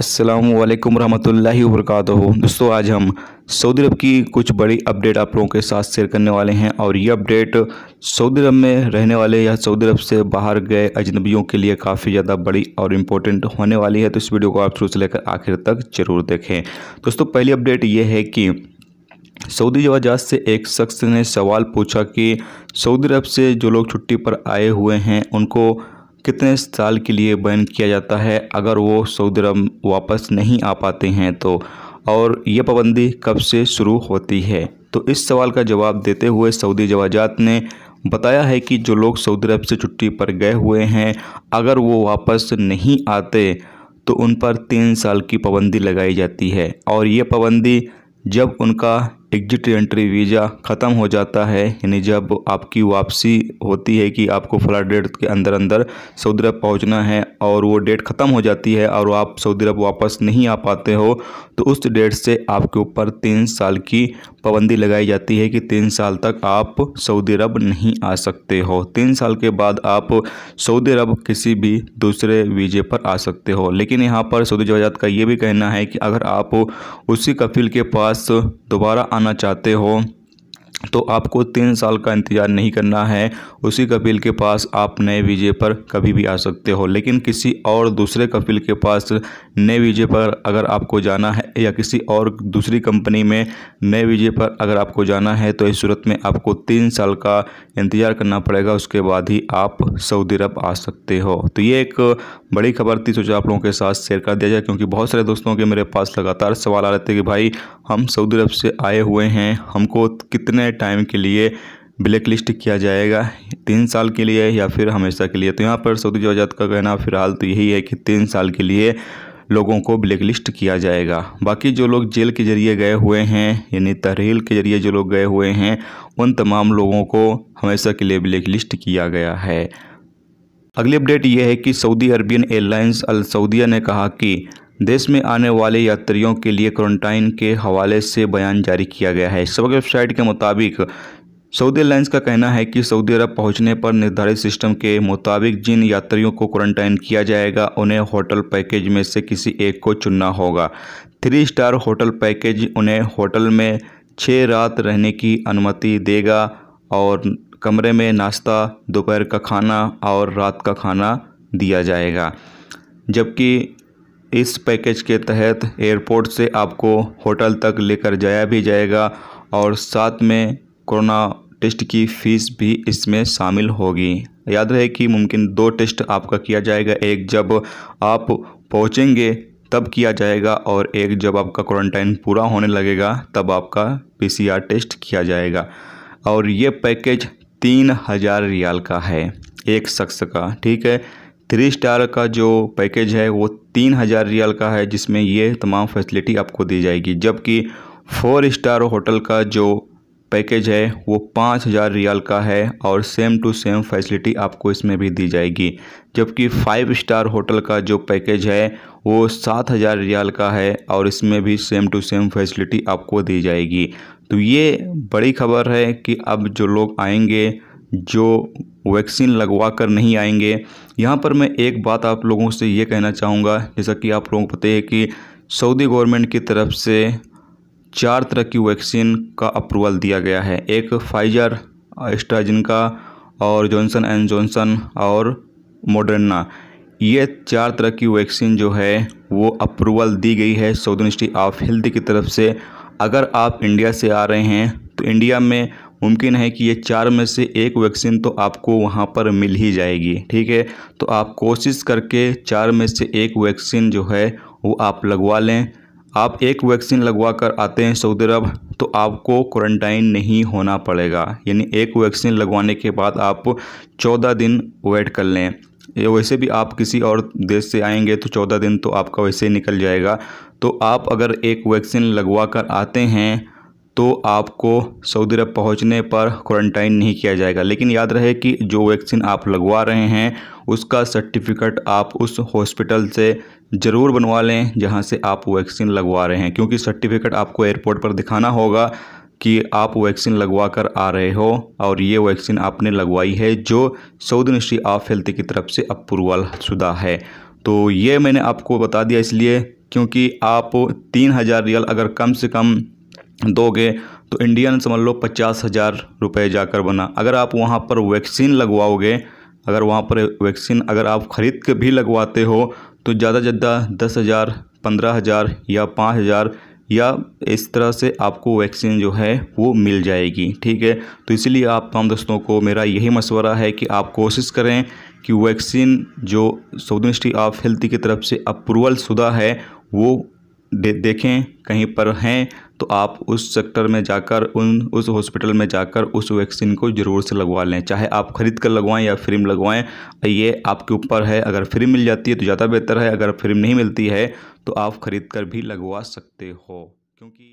असलकम वरहमतुल्लाहि वरक़ दोस्तों आज हम सऊदी अरब की कुछ बड़ी अपडेट आप लोगों के साथ शेयर करने वाले हैं और ये अपडेट सऊदी अरब में रहने वाले या सऊदी अरब से बाहर गए अजनबियों के लिए काफ़ी ज़्यादा बड़ी और इम्पोर्टेंट होने वाली है तो इस वीडियो को आप शुरू से लेकर आखिर तक ज़रूर देखें दोस्तों पहली अपडेट ये है कि सऊदी जवाजात से एक शख्स ने सवाल पूछा कि सऊदी अरब से जो लोग छुट्टी पर आए हुए हैं उनको कितने साल के लिए बैन किया जाता है अगर वो सऊदी अरब वापस नहीं आ पाते हैं तो और ये पाबंदी कब से शुरू होती है तो इस सवाल का जवाब देते हुए सऊदी जवाजात ने बताया है कि जो लोग सऊदी अरब से छुट्टी पर गए हुए हैं अगर वो वापस नहीं आते तो उन पर तीन साल की पाबंदी लगाई जाती है और ये पाबंदी जब उनका एग्जिट एंट्री वीज़ा ख़त्म हो जाता है यानी जब आपकी वापसी होती है कि आपको फला डेट के अंदर अंदर सऊदी अरब पहुंचना है और वो डेट ख़त्म हो जाती है और आप सऊदी अरब वापस नहीं आ पाते हो तो उस डेट से आपके ऊपर तीन साल की पाबंदी लगाई जाती है कि तीन साल तक आप सऊदी अरब नहीं आ सकते हो तीन साल के बाद आप सऊदी अरब किसी भी दूसरे वीज़े पर आ सकते हो लेकिन यहाँ पर सऊदी जवाजात का ये भी कहना है कि अगर आप उसी कफिल के पास दोबारा आना बनाना चाहते हो तो आपको तीन साल का इंतज़ार नहीं करना है उसी कपिल के पास आप नए वीजे पर कभी भी आ सकते हो लेकिन किसी और दूसरे कपिल के पास नए वीजे पर अगर आपको जाना है या किसी और दूसरी कंपनी में नए वीजे पर अगर आपको जाना है तो इस सूरत में आपको तीन साल का इंतज़ार करना पड़ेगा उसके बाद ही आप सऊदी अरब आ सकते हो तो ये एक बड़ी खबर थी सोचा आप लोगों के साथ शेयर कर दिया जाए क्योंकि बहुत सारे दोस्तों के मेरे पास लगातार सवाल आ रहे थे कि भाई हम सऊदी अरब से आए हुए हैं हमको कितने टाइम के लिए ब्लैक लिस्ट किया जाएगा तीन साल के लिए या फिर हमेशा के लिए तो यहाँ पर सऊदी आजाद का कहना फ़िलहाल तो यही है कि तीन साल के लिए लोगों को ब्लैक लिस्ट किया जाएगा बाकी जो लोग जेल के ज़रिए गए हुए हैं यानी तहरील के ज़रिए जो लोग गए हुए हैं उन तमाम लोगों को हमेशा के लिए ब्लैक लिस्ट किया गया है अगली अपडेट ये है कि Saudi Arabian airlines Al Saudia ने कहा कि देश में आने वाले यात्रियों के लिए क्वारंटाइन के हवाले से बयान जारी किया गया है सबक वेबसाइट के मुताबिक सऊदी एयरलाइंस का कहना है कि सऊदी अरब पहुंचने पर निर्धारित सिस्टम के मुताबिक जिन यात्रियों को क्वारंटाइन किया जाएगा उन्हें होटल पैकेज में से किसी एक को चुनना होगा थ्री स्टार होटल पैकेज उन्हें होटल में छः रात रहने की अनुमति देगा और कमरे में नाश्ता दोपहर का खाना और रात का खाना दिया जाएगा जबकि इस पैकेज के तहत एयरपोर्ट से आपको होटल तक लेकर जाया भी जाएगा और साथ में कोरोना टेस्ट की फ़ीस भी इसमें शामिल होगी याद रहे कि मुमकिन दो टेस्ट आपका किया जाएगा एक जब आप पहुँचेंगे तब किया जाएगा और एक जब आपका क्वारंटाइन पूरा होने लगेगा तब आपका पीसीआर टेस्ट किया जाएगा और ये पैकेज तीन हज़ार रियाल का है एक शख्स का ठीक है थ्री स्टार का जो पैकेज है वो तीन हज़ार रियाल का है जिसमें ये तमाम फैसिलिटी आपको दी जाएगी जबकि फोर स्टार होटल का जो पैकेज है वो पाँच हज़ार रियाल का है और सेम टू सेम फैसिलिटी आपको इसमें भी दी जाएगी जबकि फाइव स्टार होटल का जो पैकेज है वो सात हज़ार रियाल का है और इसमें भी सेम टू सेम फैसिलिटी आपको दी जाएगी तो ये बड़ी खबर है कि अब जो लोग आएंगे जो वैक्सीन लगवा कर नहीं आएंगे यहाँ पर मैं एक बात आप लोगों से ये कहना चाहूँगा जैसा कि आप लोगों को पता है कि सऊदी गवर्नमेंट की तरफ से चार तरह की वैक्सीन का अप्रूवल दिया गया है एक फाइजर एस्ट्राजिनका और जॉनसन एंड जॉनसन और मॉडर्ना ये चार तरह की वैक्सीन जो है वो अप्रूवल दी गई है सऊदी मिनिस्ट्री ऑफ हेल्थ की तरफ से अगर आप इंडिया से आ रहे हैं तो इंडिया में मुमकिन है कि ये चार में से एक वैक्सीन तो आपको वहाँ पर मिल ही जाएगी ठीक है तो आप कोशिश करके चार में से एक वैक्सीन जो है वो आप लगवा लें आप एक वैक्सीन लगवा कर आते हैं सऊदी अरब तो आपको क्वारंटाइन नहीं होना पड़ेगा यानी एक वैक्सीन लगवाने के बाद आप चौदह दिन वेट कर लें ये वैसे भी आप किसी और देश से आएंगे तो चौदह दिन तो आपका वैसे ही निकल जाएगा तो आप अगर एक वैक्सीन लगवा कर आते हैं तो आपको सऊदी अरब पहुंचने पर क्वारंटाइन नहीं किया जाएगा लेकिन याद रहे कि जो वैक्सीन आप लगवा रहे हैं उसका सर्टिफिकेट आप उस हॉस्पिटल से ज़रूर बनवा लें जहां से आप वैक्सीन लगवा रहे हैं क्योंकि सर्टिफिकेट आपको एयरपोर्ट पर दिखाना होगा कि आप वैक्सीन लगवा कर आ रहे हो और ये वैक्सीन आपने लगवाई है जो सऊदी मिनिस्ट्री ऑफ हेल्थ की तरफ से अप्रूवल शुदा है तो ये मैंने आपको बता दिया इसलिए क्योंकि आप तीन हज़ार रियल अगर कम से कम दोगे तो इंडियन समझ लो पचास हज़ार रुपये जाकर बना अगर आप वहाँ पर वैक्सीन लगवाओगे अगर वहाँ पर वैक्सीन अगर आप ख़रीद के भी लगवाते हो तो ज़्यादा ज़्यादा दस हज़ार पंद्रह हज़ार या पाँच हज़ार या इस तरह से आपको वैक्सीन जो है वो मिल जाएगी ठीक है तो इसीलिए आप तमाम दोस्तों को मेरा यही मशवरा है कि आप कोशिश करें कि वैक्सीन जो सऊदी यूनिवर्सिटी ऑफ हेल्थ की तरफ से अप्रूवल शुदा है वो दे, देखें कहीं पर हैं तो आप उस सेक्टर में जाकर उन उस हॉस्पिटल में जाकर उस वैक्सीन को ज़रूर से लगवा लें चाहे आप खरीद कर लगवाएं या फ्री में लगवाएं ये आपके ऊपर है अगर फ्री मिल जाती है तो ज़्यादा बेहतर है अगर फ्री नहीं मिलती है तो आप ख़रीद कर भी लगवा सकते हो क्योंकि